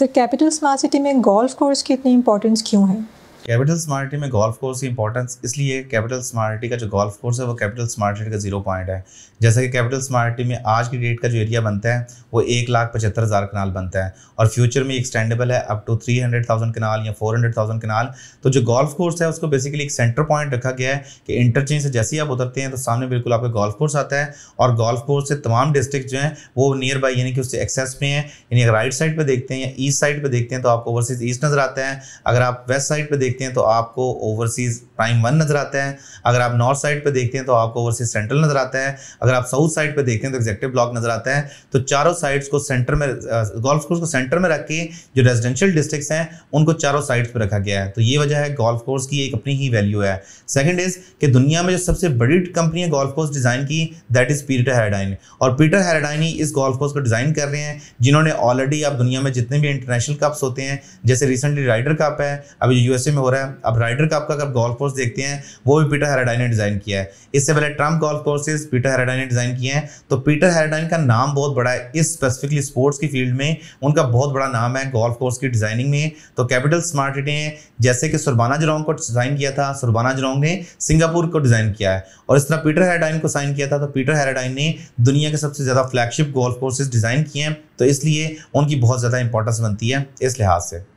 sir तो capital smart city में golf course की इतनी इंपॉर्टेंस क्यों है कैपिटल स्मार्टी में गोल्फ कोर्स की इंपॉर्टेंस इसलिए कैपिटल स्मार्टी का जो गोल्फ कोर्स है वो कैपिटल स्मार्टी का जीरो पॉइंट है जैसा कि कैपिटल स्मार्टी में आज की डेट का जो एरिया बनता है वो एक लाख पचहत्तर हज़ार कनाल बनता है और फ्यूचर में एक्सटेंडेबल है up to three hundred thousand kanal या फोर हंड्रेड थाउजेंड कनाल तो जो गोल्फ कोर्स है उसको बेसिकली एक सेंटर पॉइंट रखा गया है कि इंटरचेंज से जैसे ही आप उतरते हैं तो सामने बिल्कुल आपका गोल्फ कोर्स आता है और गोल्फ कोर्स से तमाम डिस्ट्रिक्ट जो हैं वो नियर बाई यानी कि उससे एक्सेस में है यानी अगर राइट साइड पर देखते हैं या ईस्ट साइड पर देखते हैं तो आपको ओवरसीज ईस्ट नज़र आता है अगर आप वेस्ट साइड पर देखते देखते हैं तो आपको ओवरसीज़ प्राइम वन नज़र आता है अगर आप नॉर्थ साइड पर देखते हैं तो आपको ओवरसीज सेंट्रल नज़र आता है अगर आप साउथ साइड पर देखते हैं तो एग्जेक्टिव ब्लॉक नज़र आता है तो चारों साइड्स को सेंटर में गोल्फ कोर्स को सेंटर में रख के जो रेजिडेंशियल डिस्ट्रिक्ट हैं उनको चारों साइड्स पर रखा गया है तो ये वजह है गोल्फ कोर्स की एक अपनी ही वैल्यू है सेकेंड इज़ कि दुनिया में जो सबसे बड़ी कंपनी है गोल्फ कोर्स डिज़ाइन की दैट इज़ पीटर हेराडाइन और पीटर हेराडाइन ही इस गोल्फ कोर्स को डिज़ाइन कर रहे हैं जिन्होंने ऑलरेडी आप दुनिया में जितने भी इंटरनेशनल कप्स होते हैं जैसे रिसेंटली राइडर कप है अभी यूएसए में हो रहा है अब राइडर कप का अगर गोल्फ कोर्स देखते हैं वो भी पीटर हेराडाइन ने डिज़ाइन किया है इससे पहले Trump golf courses Peter Harradine ने डिज़ाइन किए हैं तो पीटर हेराडाइन का नाम बहुत बड़ा है इस स्पेसिफिकली स्पोर्ट्स की फील्ड में उनका बहुत बड़ा नाम है गोल्फ कोर्स की डिज़ाइनिंग में तो कैपिटल स्मार्ट सिटी ने जैसे कि सुरबाना जरोंग को डिज़ाइन किया था सुरबाना जरोंग ने सिंगापुर को डिज़ाइन किया है और इस तरह पीटर हेराडाइन को साइन किया था तो पीटर हेराडाइन ने दुनिया के सबसे ज़्यादा फ्लैगशिप गोल्फ कोर्सेज डिज़ाइन किए हैं तो इसलिए उनकी बहुत ज़्यादा इंपॉर्टेंस बनती है इस लिहाज से